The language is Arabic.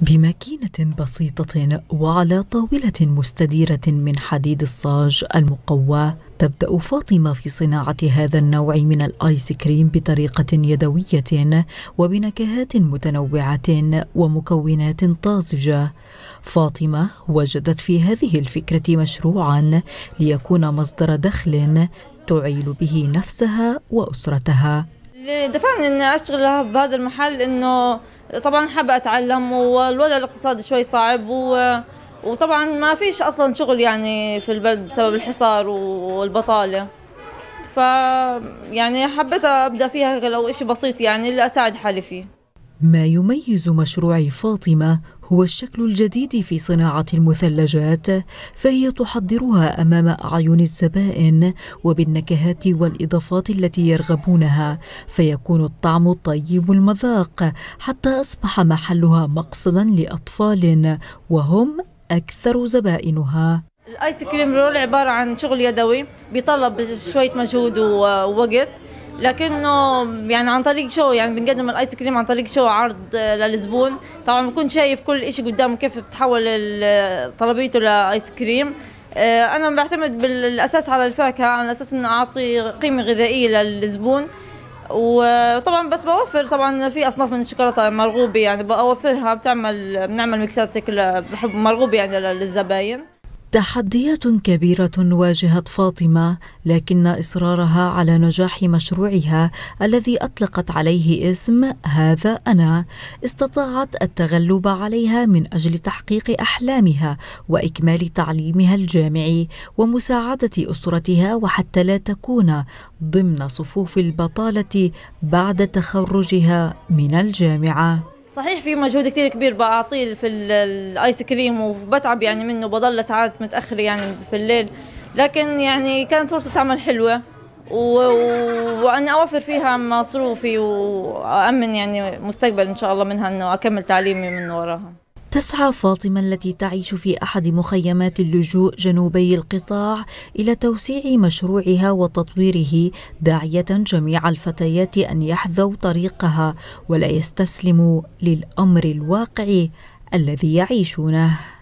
بماكينة بسيطة وعلى طاولة مستديرة من حديد الصاج المقوى تبدأ فاطمة في صناعة هذا النوع من الآيس كريم بطريقة يدوية وبنكهات متنوعة ومكونات طازجة فاطمة وجدت في هذه الفكرة مشروعا ليكون مصدر دخل تعيل به نفسها وأسرتها اللي دفعني اني اشتغل بهذا المحل انه طبعا حابه اتعلم والوضع الاقتصادي شوي صعب و وطبعا ما فيش اصلا شغل يعني في البلد بسبب الحصار والبطاله ف يعني حبيت ابدا فيها لو اشي بسيط يعني اللي اساعد حالي فيه ما يميز مشروع فاطمة هو الشكل الجديد في صناعة المثلجات فهي تحضرها أمام أعين الزبائن وبالنكهات والإضافات التي يرغبونها فيكون الطعم طيب المذاق حتى أصبح محلها مقصدا لأطفال وهم أكثر زبائنها الآيس كريم رول عبارة عن شغل يدوي بيطلب شوية مجهود ووقت لكنه يعني عن طريق شو يعني بنقدم الايس كريم عن طريق شو عرض آه، للزبون طبعا بكون شايف كل إشي قدامه كيف بتحول آه، طلبيته لايس كريم آه، انا بعتمد بالاساس على الفاكهه على اساس انه اعطي قيمه غذائيه للزبون وطبعا بس بوفر طبعا في اصناف من الشوكولاته مرغوبه يعني بوفرها بتعمل بنعمل ميكسات هيك بحب مرغوبه يعني للزباين تحديات كبيرة واجهت فاطمة لكن إصرارها على نجاح مشروعها الذي أطلقت عليه اسم هذا أنا استطاعت التغلب عليها من أجل تحقيق أحلامها وإكمال تعليمها الجامعي ومساعدة أسرتها وحتى لا تكون ضمن صفوف البطالة بعد تخرجها من الجامعة صحيح في مجهود كثير كبير بعطيه في الايس كريم وبتعب يعني منه بضل ساعات متاخره يعني في الليل لكن يعني كانت فرصه عمل حلوه و... وانا اوفر فيها مصروفي وأأمن يعني مستقبل ان شاء الله منها انه اكمل تعليمي من وراها تسعى فاطمة التي تعيش في أحد مخيمات اللجوء جنوبي القطاع إلى توسيع مشروعها وتطويره داعية جميع الفتيات أن يحذوا طريقها ولا يستسلموا للأمر الواقع الذي يعيشونه